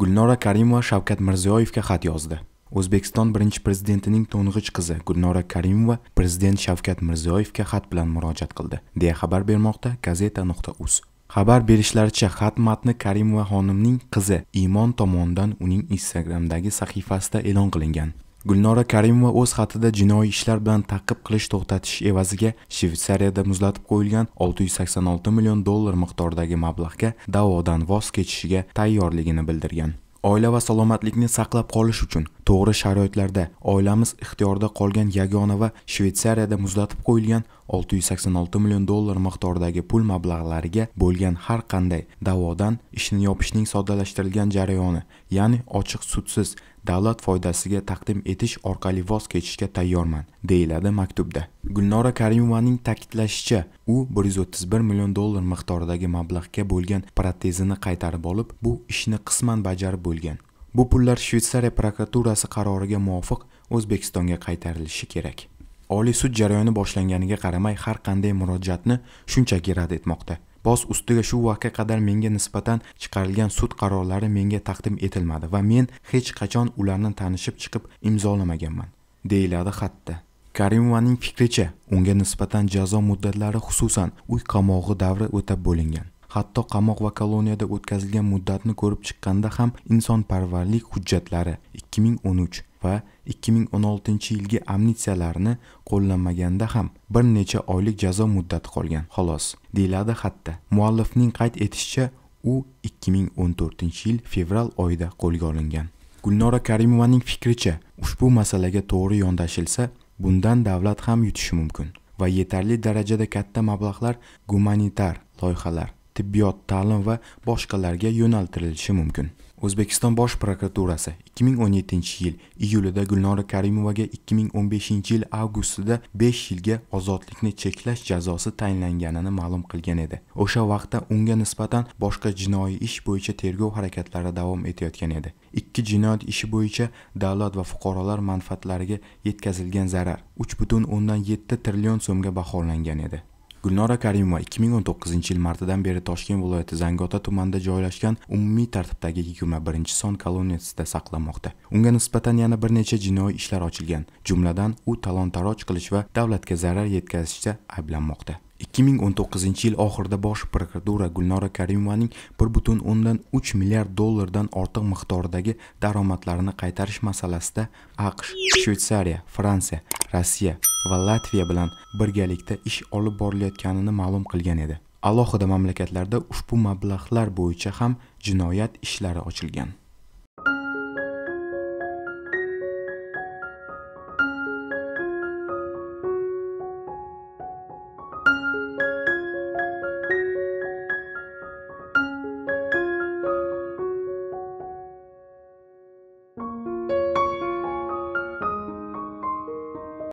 Gulnora Karimova Shavkat Mirziyoyevga xat yozdi. O'zbekiston birinchi prezidentining to'ng'ich qizi Gulnora Karimova prezident Shavkat Mirziyoyevga xat bilan murojaat qildi, deya xabar bermoqda gazeta.uz. Xabar berishlaricha, xat matni Karimova xonimning qizi Imon tomonidan uning Instagram'dagi sahifasida e'lon qilingan. Gulnora Karimova o'z xatida jinoiy ishlar bilan ta'qib qilish to'xtatish evaziga shvetsariyada muzlatib qo'yilgan 686 million dollar miqdordagi mablag'ga da'vodan voz kechishiga tayyorligini bildirgan. Oila va salomatlikni saqlab qolish uchun to'g'ri sharoitlarda oilamiz ixtiyorida qolgan yagona va shvetsariyada muzlatib qo'yilgan 686 million dollar miqdordagi pul mablag'lariga bo'lgan har qanday da'vodan ishni yopishning soddalashtirilgan jarayoni, ya'ni ochiq sudsiz davlat foydasiga taqdim etish orqali voz kechishga tayyorman deyiladi maktubda gulnora karimovaning ta'kidlashicha u 131 million dollar miqdoridagi mablag'ga bo'lgan protezini qaytarib olib bu ishni qisman bajarib bo'lgan bu pullar shvetsariya prokuraturasi qaroriga muvofiq o'zbekistonga qaytarilishi kerak oliy sud jarayoni boshlanganiga qaramay har qanday murojaatni shunchaki rad etmoqda Bos ustiga shu vaqtga qadar menga nisbatan chiqarilgan sud qarorlari menga taqdim etilmadi va men hech qachon ularni tanishib chiqib imzolamaganman deyiladi xatda karimovaning fikricha unga nisbatan jazo muddatlari xususan uy qamog'i davri o'tab bo'lingan hatto qamoq va koloniyada o'tkazilgan muddatni ko'rib chiqqanda ham insonparvarlik hujjatlari 2013 va 2016-yilgi amnitsiyalarni qo'llanmaganda ham bir necha oylik jazo muddati qolgan, xolos, deyiladi xatda. Muallifning qayd etishicha, u 2014-yil fevral oyida qo'lga olingan. Gulnora Karimovaning fikricha, ushbu masalaga to'g'ri yondashilsa, bundan davlat ham yutishi mumkin va yetarli darajada katta mablag'lar gumanitar loyihalar tibbiyot ta'lim va boshqalarga yo'naltirilishi mumkin o'zbekiston bosh prokuraturasi 2017 yil iyulida gulnora karimovaga 2015 yil avgustida 5 yilga ozodlikni cheklash jazosi tayinlanganini ma'lum qilgan edi o'sha vaqtda unga nisbatan boshqa jinoiy ish bo'yicha tergov harakatlari davom etayotgan edi ikki jinoyat ishi bo'yicha davlat va fuqarolar manfaatlariga yetkazilgan zarar 3,7 trillion so'mga baholangan edi Gulnora Karimova 2019 yil martidan beri Toshkent viloyati Zangiota tumanida joylashgan umumiy tartibdagi 21 son koloniyasida saqlanmoqda. Unga nisbatan yana bir necha jinoiy ishlar ochilgan, jumladan u talon-taroj qilish va davlatga zarar yetkazishda ayblanmoqda. 2019 yil oxirida bosh prokuratura Gulnora Karimovaning 1.3 milliard dollardan ortiq miqdordagi daromadlarini qaytarish masalasida AQSh, shveytsariya Fransiya, Rossiya va Latviya bilan birgalikda ish olib borilayotganini ma'lum qilgan edi. Alohida mamlakatlarda ushbu mablag'lar bo'yicha ham jinoyat ishlari ochilgan.